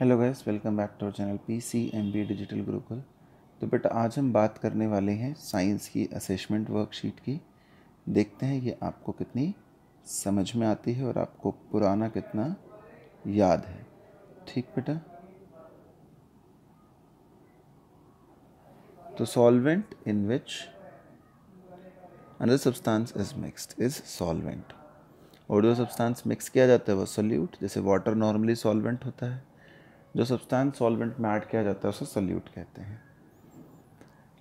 Hello guys welcome back to our channel P C M B digital Gurukul तो बेटा आज हम बात करने वाले हैं साइंस की असेसमेंट वर्कशीट की देखते हैं ये आपको कितनी समझ में आती है और आपको पुराना कितना याद है ठीक बेटा तो solvent in which another substance is mixed is solvent और जो सब्सटेंस मिक्स किया जाता है वो सोल्यूट जैसे वाटर नॉर्मली सॉल्वेंट होता है जो सब्सटेंस सॉल्वेंट में ऐड किया जाता है उसे सल्यूट कहते हैं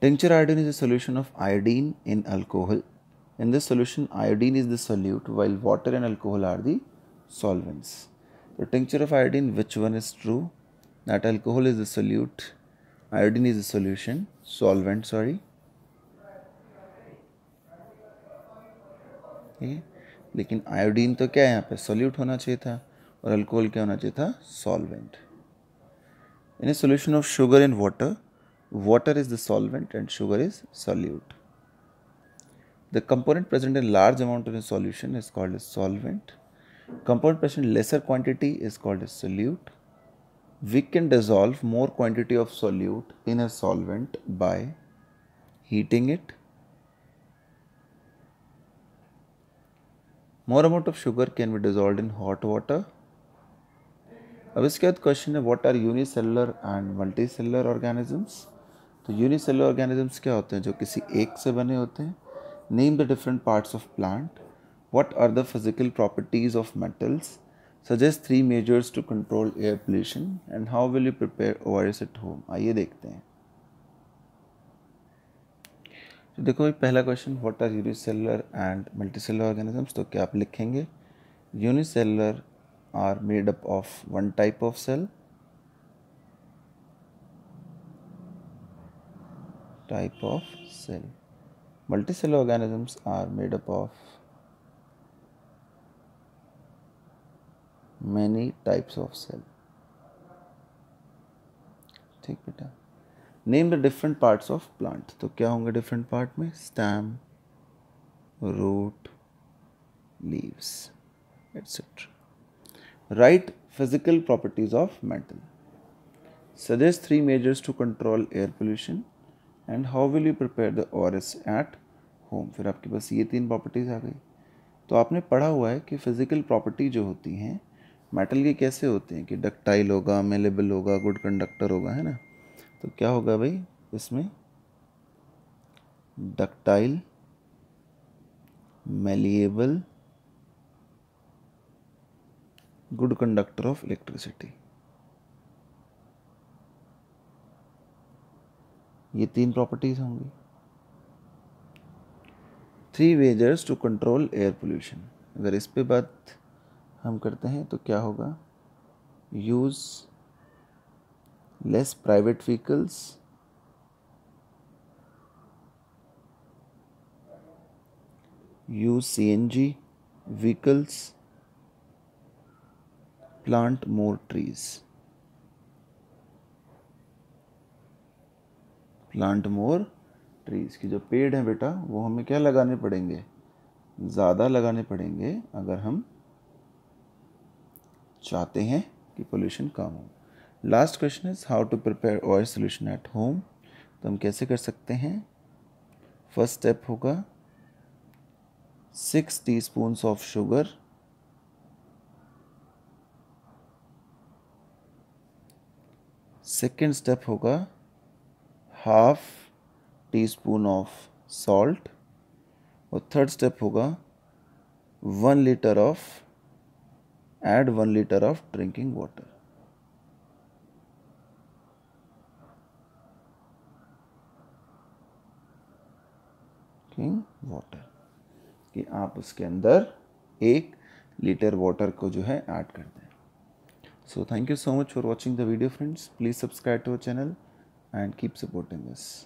tincture iodine is a solution of iodine in alcohol in this solution iodine is the solute while water and alcohol are the solvents तो tincture of iodine which one is true that alcohol is the solute iodine is a solution solvent sorry लेकिन iodine तो क्या है यहाँ पे solute होना चाहिए था और अल्कोहल क्या होना चाहिए था solvent In a solution of sugar in water, water is the solvent and sugar is solute. The component present in large amount in a solution is called a solvent. Component present in lesser quantity is called a solute. We can dissolve more quantity of solute in a solvent by heating it. More amount of sugar can be dissolved in hot water अब इसके बाद question है what are unicellular and multicellular organisms तो unicellular organisms क्या होते हैं जो किसी एक से बने होते हैं name the different parts of plant what are the physical properties of metals suggest three measures to control air pollution and how will you prepare over at home आइए देखते हैं तो देखो पहला question what are unicellular and multicellular organisms तो क्या आप लिखेंगे unicellular are made up of one type of cell type of cell. Multicellular organisms are made up of many types of cell. ठीक बेटा name the different parts of plant तो क्या होंगे different part में stem root leaves etcetera right physical properties of metal suggest three measures to control air pollution and how will you prepare the O S at home फिर आपके पास ये तीन properties आ गई तो आपने पढ़ा हुआ है कि फिज़िकल प्रॉपर्टी जो होती हैं मेटल के कैसे होते हैं कि डक्टाइल होगा मेलेबल होगा गुड कंडक्टर होगा है ना तो क्या होगा भाई इसमें ductile malleable good conductor of electricity ये तीन प्रॉपर्टीज होंगी three measures to control air pollution अगर इस पे बात हम करते हैं तो क्या होगा use less private vehicles use C N G vehicles plant more trees. Plant more trees की जो पेड़ हैं बेटा वो हमें क्या लगाने पड़ेंगे ज़्यादा लगाने पड़ेंगे अगर हम चाहते हैं कि पोल्यूशन कम हो last question is how to prepare oil solution at home तो हम कैसे कर सकते हैं फर्स्ट स्टेप होगा six teaspoon of sugar second step होगा half teaspoon of salt और थर्ड स्टेप होगा one litre of add one litre of drinking water drinking water कि आप उसके अंदर एक लीटर वाटर को जो है ऐड कर दें So thank you so much for watching the video friends. Please subscribe to our channel and keep supporting us.